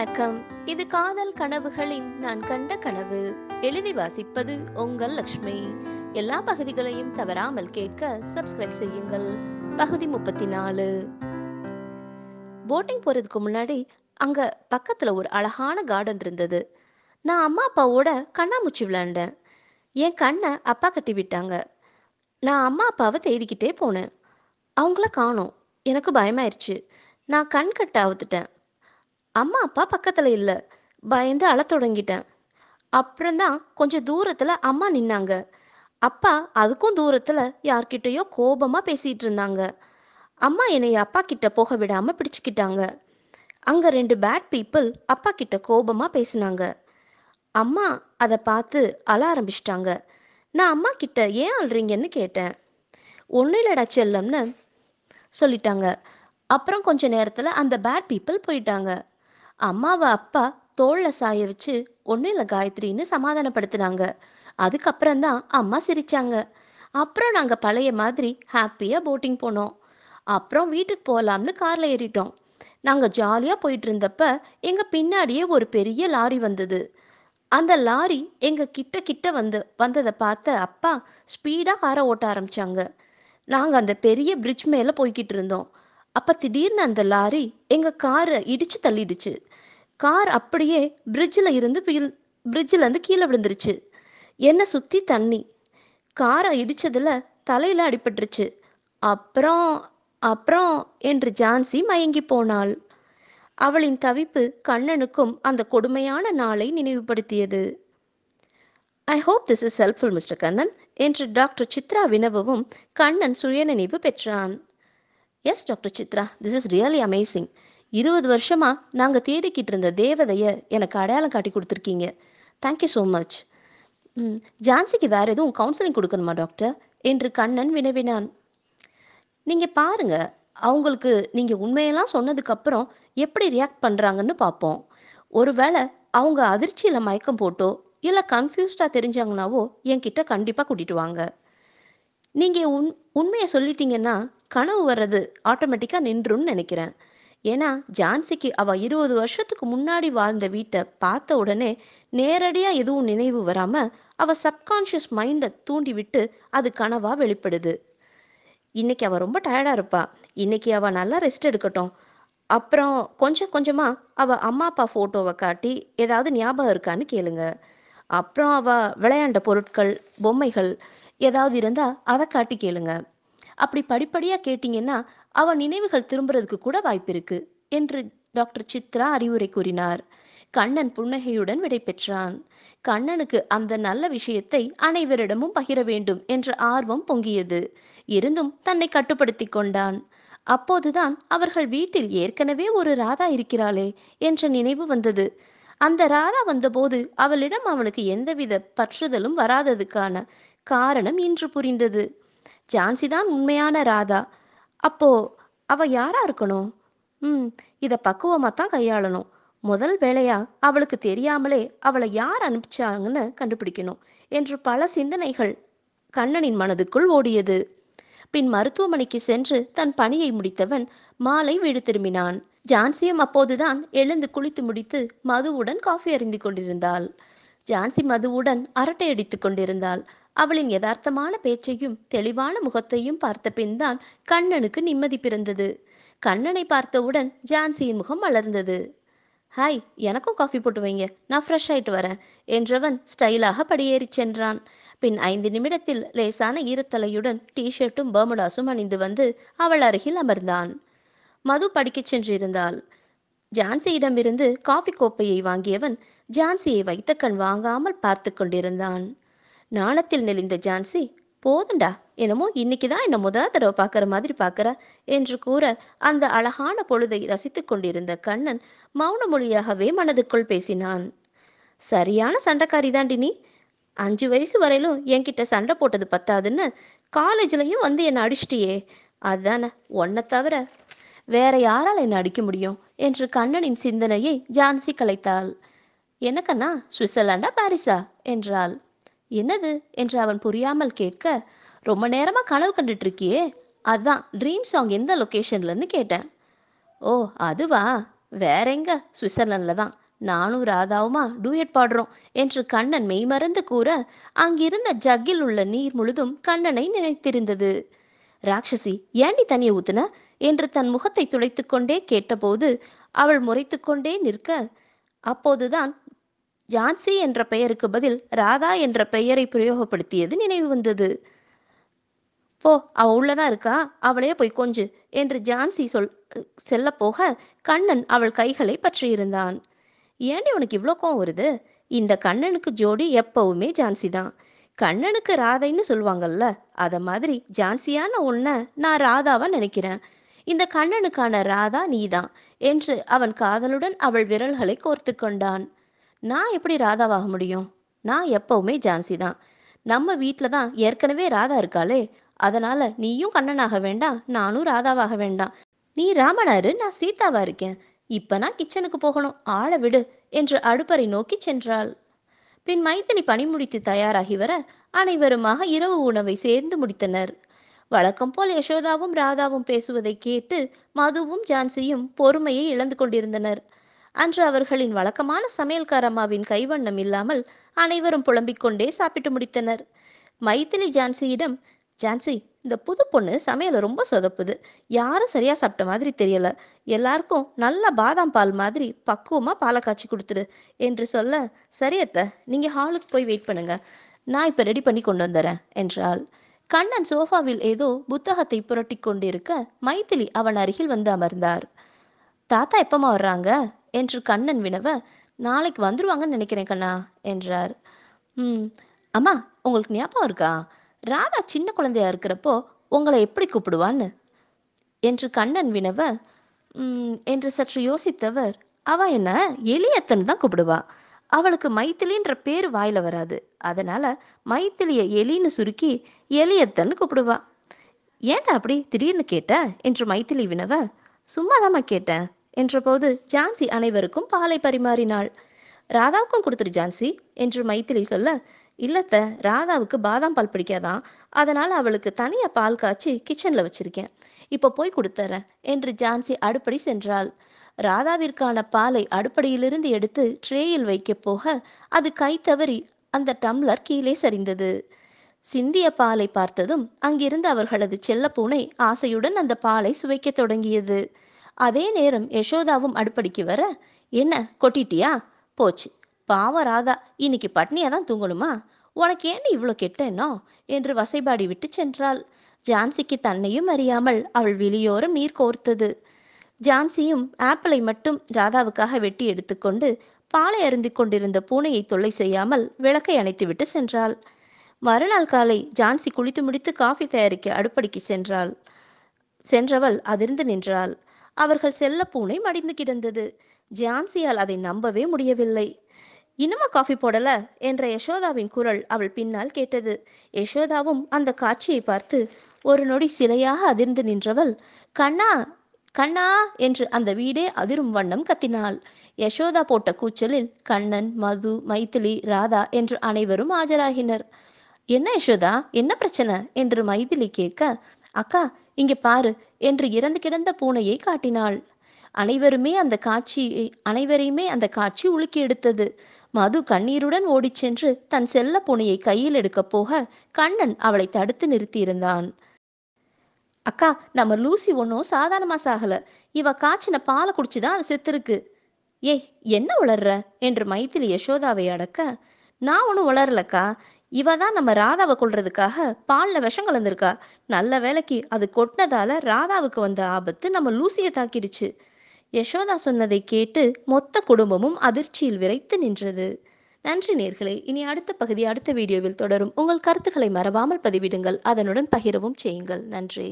வணக்கம் இது காதல் கனவுகளின் நான் கண்ட கனவு எழுதி வாசிப்பது உங்கள் லக்ஷ்மி எல்லா பகுதிகளையும் தவறாமல் கேட்க சப்ஸ்கிரைப் செய்யுங்கள் பகுதி முப்பத்தி நாலு போட்டிங் போறதுக்கு முன்னாடி அங்க பக்கத்துல ஒரு அழகான கார்டன் இருந்தது நான் அம்மா அப்பாவோட கண்ணாமூச்சி விளையாண்டேன் என் கண்ணை அப்பா கட்டி விட்டாங்க நான் அம்மா அப்பாவை தேடிக்கிட்டே போனேன் அவங்கள காணோம் எனக்கு பயமாயிருச்சு நான் கண் கட்ட அவுத்துட்டேன் அம்மா அப்பா பக்கத்தில் இல்லை பயந்து அழத் தொடங்கிட்டேன் அப்புறம்தான் கொஞ்சம் தூரத்தில் அம்மா நின்னாங்க அப்பா அதுக்கும் தூரத்தில் யார்கிட்டயோ கோபமாக பேசிகிட்டு இருந்தாங்க அம்மா என்னை அப்பா கிட்ட போக விடாமல் பிடிச்சிக்கிட்டாங்க அங்கே ரெண்டு பேட் பீப்புள் அப்பா கிட்ட கோபமாக பேசினாங்க அம்மா அதை பார்த்து அழ ஆரம்பிச்சிட்டாங்க நான் அம்மா கிட்ட ஏன் அழுறீங்கன்னு கேட்டேன் ஒன்றும் இல்லடா செல்லம்னு சொல்லிட்டாங்க அப்புறம் கொஞ்ச நேரத்தில் அந்த பேட் பீப்புள் போயிட்டாங்க அம்மாவை அப்பா தோளில் சாய வச்சு ஒன்றும் இல்லை காயத்ரின்னு சமாதானப்படுத்தினாங்க அதுக்கப்புறம் தான் அம்மா சிரித்தாங்க அப்புறம் நாங்கள் பழைய மாதிரி ஹாப்பியாக போட்டிங் போனோம் அப்புறம் வீட்டுக்கு போகலாம்னு காரில் ஏறிட்டோம் நாங்கள் ஜாலியாக போயிட்டு இருந்தப்ப எங்கள் பின்னாடியே ஒரு பெரிய லாரி வந்தது அந்த லாரி எங்கள் கிட்ட கிட்ட வந்து வந்ததை பார்த்த அப்பா ஸ்பீடாக காரை ஓட்ட ஆரம்பித்தாங்க நாங்கள் அந்த பெரிய பிரிட்ஜ் மேலே போய்கிட்டு இருந்தோம் அப்போ திடீர்னு அந்த லாரி எங்கள் காரை இடித்து தள்ளிடுச்சு கார் அப்படியே பிரிட்ஜில் இருந்து பிரிட்ஜில் இருந்து கீழே விழுந்துருச்சு என்னை சுற்றி தண்ணி காரை இடித்ததில் தலையில் அடிபட்டுருச்சு அப்புறம் அப்புறம் என்று ஜான்சி மயங்கி போனாள் அவளின் தவிப்பு கண்ணனுக்கும் அந்த கொடுமையான நாளை நினைவுபடுத்தியது I hope this is helpful mister Kannan என்று டாக்டர் சித்ரா வினவவும் கண்ணன் சுயநினைவு பெற்றான் yes doctor Chitra this is really amazing இருபது வருஷமா நாங்கள் தேடிக்கிட்டு இருந்த தேவதைய எனக்கு அடையாளம் காட்டி கொடுத்துருக்கீங்க தேங்க்யூ ஸோ மச் ஜான்சிக்கு வேற எதுவும் கவுன்சிலிங் கொடுக்கணுமா டாக்டர் என்று கண்ணன் வினவினான் நீங்க பாருங்க அவங்களுக்கு நீங்க உண்மையெல்லாம் சொன்னதுக்கு அப்புறம் எப்படி ரியாக்ட் பண்றாங்கன்னு பார்ப்போம் ஒருவேளை அவங்க அதிர்ச்சியில மயக்கம் போட்டோ இல்லை கன்ஃபியூஸ்டா தெரிஞ்சாங்கனாவோ என்கிட்ட கண்டிப்பா கூட்டிட்டு வாங்க நீங்க உண் உண்மையை சொல்லிட்டீங்கன்னா கனவு வர்றது ஆட்டோமேட்டிக்காக நின்றுன்னு நினைக்கிறேன் ஏன்னா ஜான்சிக்கு அவள் இருபது வருஷத்துக்கு முன்னாடி வாழ்ந்த வீட்டை பார்த்த உடனே நேரடியாக எதுவும் நினைவு வராமல் அவள் சப்கான்ஷியஸ் மைண்டை தூண்டி விட்டு அது கனவாக வெளிப்படுது இன்னைக்கு அவள் ரொம்ப டயர்டாக இருப்பா இன்னைக்கு அவள் நல்லா ரெஸ்ட் எடுக்கட்டும் அப்புறம் கொஞ்சம் கொஞ்சமாக அவள் அம்மா அப்பா ஃபோட்டோவை காட்டி ஏதாவது ஞாபகம் இருக்கான்னு கேளுங்க அப்புறம் அவள் விளையாண்ட பொருட்கள் பொம்மைகள் ஏதாவது இருந்தால் அதை காட்டி கேளுங்க அப்படி படிப்படியாக கேட்டீங்கன்னா அவன் நினைவுகள் திரும்புறதுக்கு கூட வாய்ப்பிருக்கு என்று டாக்டர் சித்ரா அறிவுரை கூறினார் கண்ணன் புன்னகையுடன் விடை பெற்றான் கண்ணனுக்கு அந்த நல்ல விஷயத்தை அனைவரிடமும் பகிர வேண்டும் என்ற ஆர்வம் பொங்கியது இருந்தும் தன்னை கட்டுப்படுத்தி கொண்டான் அப்போதுதான் அவர்கள் வீட்டில் ஏற்கனவே ஒரு ராதா இருக்கிறாளே என்ற நினைவு வந்தது அந்த ராதா வந்தபோது அவளிடம் அவனுக்கு எந்தவித பற்றுதலும் வராததுக்கான காரணம் இன்று புரிந்தது ஜான்சி தான் உண்மையான ராதா அப்போ அவ யாரா இருக்கணும் ம் இதை பக்குவமாக தான் கையாளணும் முதல் வேலையா அவளுக்கு தெரியாமலே அவளை யார் அனுப்பிச்சாங்கன்னு கண்டுபிடிக்கணும் என்று பல சிந்தனைகள் கண்ணனின் மனதுக்குள் ஓடியது பின் மருத்துவமனைக்கு சென்று தன் பணியை முடித்தவன் மாலை வீடு திரும்பினான் ஜான்சியும் அப்போதுதான் எழுந்து குளித்து முடித்து மதுவுடன் காஃபி அறிந்து கொண்டிருந்தாள் ஜான்சி மதுவுடன் அரட்டை அடித்து கொண்டிருந்தாள் அவளின் யதார்த்தமான பேச்சையும் தெளிவான முகத்தையும் பார்த்த பின்தான் கண்ணனுக்கு நிம்மதி பிறந்தது கண்ணனை பார்த்தவுடன் ஜான்சியின் முகம் மலர்ந்தது ஹாய் எனக்கும் காஃபி போட்டு வைங்க நான் ஃப்ரெஷ் ஆயிட்டு வரேன் என்றவன் ஸ்டைலாக படியேறி சென்றான் பின் ஐந்து நிமிடத்தில் லேசான ஈரத்தலையுடன் டிஷர்ட்டும் பர்முடாஸும் அணிந்து வந்து அவள் அருகில் அமர்ந்தான் மது படிக்கச் சென்றிருந்தாள் ஜான்சியிடமிருந்து காஃபி கோப்பையை வாங்கியவன் ஜான்சியை வைத்த கண் வாங்காமல் பார்த்து கொண்டிருந்தான் நாணத்தில் நெளிந்த ஜான்சி போதுண்டா என்னமோ இன்னைக்கு தான் என்னை முதல் தடவை பார்க்குற மாதிரி பார்க்குற என்று கூற அந்த அழகான பொழுதை ரசித்து கொண்டிருந்த கண்ணன் மௌன மொழியாகவே மனதுக்குள் பேசினான் சரியான சண்டைக்காரி தான் நீ அஞ்சு வயசு வரையிலும் என்கிட்ட சண்டை போட்டது பத்தாதுன்னு காலேஜ்லயும் வந்து என்னை அடிச்சிட்டியே அதானே ஒன்ன தவிர வேற யாரால் என்னை அடிக்க முடியும் என்று கண்ணனின் சிந்தனையை ஜான்சி கலைத்தாள் எனக்கண்ணா சுவிட்சர்லாண்டா பாரிஸா என்றாள் என்னது என்று அவன் புரியாமல் கேட்க ரொம்ப நேரமாக கனவு கண்டுட்டு இருக்கியே அதான் ட்ரீம் சாங் எந்த லொக்கேஷன்லன்னு கேட்டேன் ஓ அதுவா வேற எங்க சுவிட்சர்லாண்ட்ல தான் நானும் ராதாவுமா டூயட் பாடுறோம் என்று கண்ணன் மெய்மறந்து கூற அங்கிருந்த ஜக்கில் உள்ள நீர் முழுதும் கண்ணனை நினைத்திருந்தது ராட்சசி ஏண்டி தண்ணியை ஊத்துன என்று தன் முகத்தை கொண்டே கேட்டபோது அவள் முறைத்துக்கொண்டே நிற்க அப்போதுதான் ஜான்சி என்ற பெயருக்கு பதில் ராதா என்ற பெயரை பிரயோகப்படுத்தியது நினைவு வந்தது போ அவ உள்ளதான் இருக்கா அவளையே போய் கொஞ்சு என்று ஜான்சி சொல் செல்ல போக கண்ணன் அவள் கைகளை பற்றியிருந்தான் ஏண்டி உனக்கு இவ்வளோ கோவம் வருது இந்த கண்ணனுக்கு ஜோடி எப்பவுமே ஜான்சி தான் கண்ணனுக்கு ராதைன்னு சொல்லுவாங்கல்ல அத மாதிரி ஜான்சியான உன்னை நான் ராதாவா நினைக்கிறேன் இந்த கண்ணனுக்கான ராதா நீதான் என்று அவன் காதலுடன் அவள் விரல்களை கோர்த்து கொண்டான் நான் எப்படி ராதாவாக முடியும் நான் எப்பவுமே ஜான்சி தான் நம்ம வீட்டில் தான் ஏற்கனவே ராதா இருக்காளே அதனால நீயும் கண்ணனாக வேண்டாம் நானும் ராதாவாக வேண்டாம் நீ ராமனாரு நான் சீதாவா இருக்கேன் இப்ப நான் கிச்சனுக்கு போகணும் ஆள விடு என்று அடுப்பறை நோக்கி சென்றாள் பின் மைத்திலி பணி முடித்து தயாராகி வர அனைவருமாக இரவு உணவை சேர்ந்து முடித்தனர் வழக்கம் போல் யசோதாவும் ராதாவும் பேசுவதை கேட்டு மதுவும் ஜான்சியும் பொறுமையை இழந்து கொண்டிருந்தனர் அன்று அவர்களின் வழக்கமான சமையல்காரம்மாவின் கைவண்ணம் இல்லாமல் அனைவரும் புலம்பிக் கொண்டே சாப்பிட்டு முடித்தனர் மைதிலி ஜான்சியிடம் ஜான்சி இந்த புது பொண்ணு சமையல ரொம்ப சொதப்புது யாரும் சரியா சாப்பிட்ட மாதிரி தெரியல எல்லாருக்கும் நல்ல பாதாம் பால் மாதிரி பக்குவமா பாலை காய்ச்சி கொடுத்துடு என்று சொல்ல சரியத்த நீங்க ஹாலுக்கு போய் வெயிட் பண்ணுங்க நான் இப்ப ரெடி பண்ணி கொண்டு வந்துறேன் என்றாள் கண்ணன் சோஃபாவில் ஏதோ புத்தகத்தை புரட்டி கொண்டிருக்க மைத்திலி அவன் அருகில் வந்து அமர்ந்தார் தாத்தா எப்பமா வர்றாங்க என்று கண்ணன் வினவ நாளைக்கு வந்துருவாங்கன்னு நினைக்கிறேன் கண்ணா என்றார் ம் அம்மா உங்களுக்கு ஞாபகம் இருக்கா ராதா சின்ன குழந்தையா இருக்கிறப்போ உங்களை எப்படி கூப்பிடுவான்னு என்று கண்ணன் வினவ என்று சற்று யோசித்தவர் அவ என்ன எலியத்தன் தான் கூப்பிடுவா அவளுக்கு மைத்திலின்ற பேர் வாயில வராது அதனால மைத்திலிய எலின்னு சுருக்கி எலியத்தன் கூப்பிடுவா ஏன்டா அப்படி திடீர்னு கேட்ட என்று மைத்திலி வினவ சும்மாதாம்மா கேட்டேன் என்றபோது ஜான்சி அனைவருக்கும் பாலை பரிமாறினாள் ராதாவுக்கும் கொடுத்துரு ஜான்சி என்று மைத்திலி சொல்ல இல்லத்த ராதாவுக்கு பாதாம் பால் பிடிக்காதான் அதனால் அவளுக்கு தனியாக பால் காய்ச்சி கிச்சனில் வச்சிருக்கேன் இப்போ போய் கொடுத்துறேன் என்று ஜான்சி அடுப்படி சென்றாள் ராதாவிற்கான பாலை அடுப்படியிலிருந்து எடுத்து ட்ரேயில் வைக்க போக அது கை தவறி அந்த டம்ளர் கீழே சரிந்தது சிந்திய பாலை பார்த்ததும் அங்கிருந்து அவர்களது பூனை ஆசையுடன் அந்த பாலை சுவைக்க தொடங்கியது அதே நேரம் யசோதாவும் அடுப்படிக்கு வர என்ன கொட்டிட்டியா போச்சு பாவம் ராதா இன்னைக்கு பட்னியா தான் தூங்கணுமா உனக்கு ஏன்னு இவ்வளோ கெட்டேனோ என்று வசைபாடி விட்டு சென்றாள் ஜான்சிக்கு தன்னையும் அறியாமல் அவள் வெளியோரம் நீர் கோர்த்தது ஜான்சியும் ஆப்பிளை மட்டும் ராதாவுக்காக வெட்டி எடுத்துக்கொண்டு பாலை அருந்திக் கொண்டிருந்த பூனையை தொல்லை செய்யாமல் விளக்கை அணைத்துவிட்டு சென்றாள் மறுநாள் காலை ஜான்சி குளித்து முடித்து காஃபி தயாரிக்க அடுப்படிக்கு சென்றாள் சென்றவள் அதிர்ந்து நின்றாள் அவர்கள் செல்ல பூனை மடிந்து கிடந்தது ஜான்சியால் அதை நம்பவே முடியவில்லை இன்னுமா காஃபி போடல என்ற யசோதாவின் குரல் அவள் பின்னால் கேட்டது யசோதாவும் அந்த காட்சியை பார்த்து ஒரு நொடி சிலையாக அதிர்ந்து நின்றவள் கண்ணா கண்ணா என்று அந்த வீடே அதிரும் வண்ணம் கத்தினாள் யசோதா போட்ட கூச்சலில் கண்ணன் மது மைத்திலி ராதா என்று அனைவரும் ஆஜராகினர் என்ன யசோதா என்ன பிரச்சனை என்று மைதிலி கேட்க அக்கா இங்க பாரு என்று இறந்து கிடந்த பூனையை காட்டினாள் அனைவருமே அந்த காட்சி அனைவரையுமே அந்த காட்சி உலுக்கி எடுத்தது மது கண்ணீருடன் ஓடிச் சென்று தன் செல்ல பூனையை கையில் எடுக்கப் போக கண்ணன் அவளை தடுத்து நிறுத்தியிருந்தான் அக்கா நம்ம லூசி ஒன்றும் சாதாரணமா சாகல இவ காய்ச்சின பாலை குடிச்சுதான் அது செத்துருக்கு ஏய் என்ன உளர்ற என்று மைத்திலி யசோதாவை அடக்க நான் ஒன்றும் உளரலக்கா இவ தான் நம்ம ராதாவை கொள்றதுக்காக பால்ல விஷம் கலந்துருக்கா நல்ல வேலைக்கு அது கொட்டினதால ராதாவுக்கு வந்த ஆபத்து நம்ம லூசியை தாக்கிடுச்சு யசோதா சொன்னதை கேட்டு மொத்த குடும்பமும் அதிர்ச்சியில் விரைத்து நின்றது நன்றி நேர்களே இனி அடுத்த பகுதி அடுத்த வீடியோவில் தொடரும் உங்கள் கருத்துக்களை மறவாமல் பதிவிடுங்கள் அதனுடன் பகிரவும் செய்யுங்கள் நன்றி